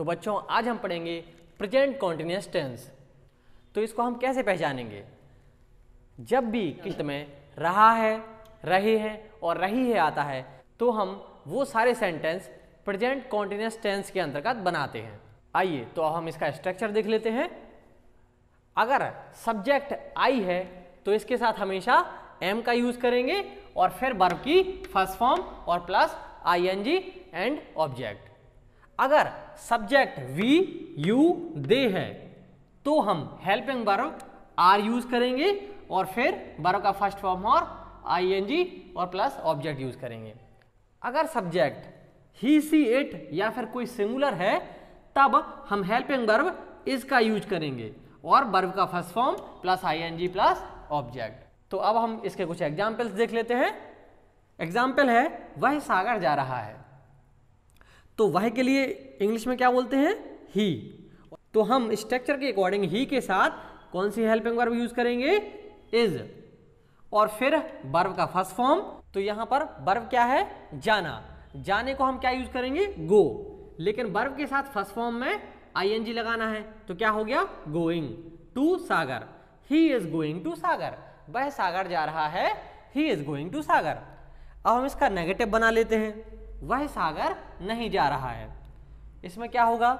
तो बच्चों आज हम पढ़ेंगे प्रेजेंट कॉन्टीन्यूस टेंस तो इसको हम कैसे पहचानेंगे जब भी किस्त में रहा है रहे हैं और रही है आता है तो हम वो सारे सेंटेंस प्रेजेंट कॉन्टीन्यूस टेंस के अंतर्गत बनाते हैं आइए तो हम इसका स्ट्रक्चर देख लेते हैं अगर सब्जेक्ट आई है तो इसके साथ हमेशा एम का यूज करेंगे और फिर बर्फ की फर्स्ट फॉर्म और plus I N G and object अगर सब्जेक्ट वी यू दे है तो हम हेल्पिंग बारो आर यूज करेंगे और फिर बारो का फर्स्ट फॉर्म और आई एन जी और प्लस ऑब्जेक्ट यूज करेंगे अगर सब्जेक्ट ही सी इट या फिर कोई सिंगुलर है तब हम हेल्पिंग बर्ब इसका यूज करेंगे और बर्व का first form plus I N G plus object तो अब हम इसके कुछ एग्जाम्पल्स देख लेते हैं एग्जाम्पल है वह सागर जा रहा है तो वह के लिए इंग्लिश में क्या बोलते हैं ही तो हम स्ट्रक्चर के अकॉर्डिंग ही के साथ कौन सी हेल्पिंग वर्ब यूज करेंगे इज और फिर बर्व का फर्स्ट फॉर्म तो यहां पर बर्व क्या है जाना जाने को हम क्या यूज करेंगे गो लेकिन बर्व के साथ फर्स्ट फॉर्म में आईएनजी लगाना है तो क्या हो गया going to Sagar he is going to Sagar वह सागर जा रहा है he is going to Sagar अब हम इसका नेगेटिव बना लेते हैं वह सागर नहीं जा रहा है इसमें क्या होगा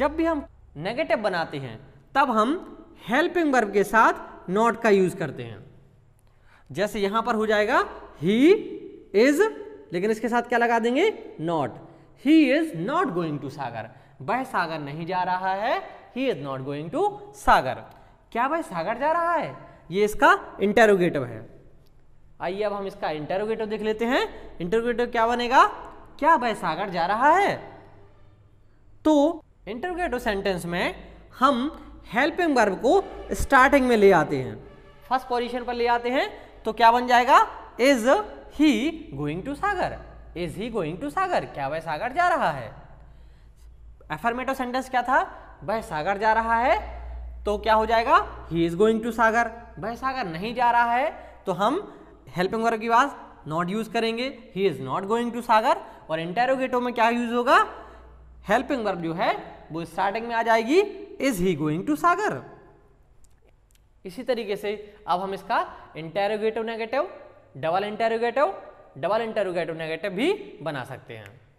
जब भी हम नेगेटिव बनाते हैं तब हम हेल्पिंग वर्ब के साथ नॉट का यूज करते हैं जैसे यहां पर हो जाएगा ही इज लेकिन इसके साथ क्या लगा देंगे not he is not going to Sagar वह सागर नहीं जा रहा है he is not going to Sagar क्या वह सागर जा रहा है ये इसका इंटेरोगेटिव है आइए अब हम इसका इंटरोगेटिव देख लेते हैं इंटरोगेटिव क्या बनेगा क्या सागर जा रहा है तो इंटरोगेटिव सेंटेंस में हम हेल्पिंग वर्ब को स्टार्टिंग में ले आते हैं फर्स्ट पोजीशन पर ले आते हैं तो क्या बन जाएगा is he going to Sagar is he going to Sagar क्या वह सागर जा रहा है एफर्मेटिव सेंटेंस क्या था वह सागर जा रहा है तो क्या हो जाएगा he is going to Sagar वह सागर नहीं जा रहा है तो हम हेल्पिंग वर्ग की बात नॉट यूज करेंगे he is not going to Sagar और इंटेरोगेटो में क्या यूज होगा हेल्पिंग वर्ग जो है वो स्टार्टिंग में आ जाएगी is he going to Sagar इसी तरीके से अब हम इसका interrogative negative double interrogative double interrogative negative भी बना सकते हैं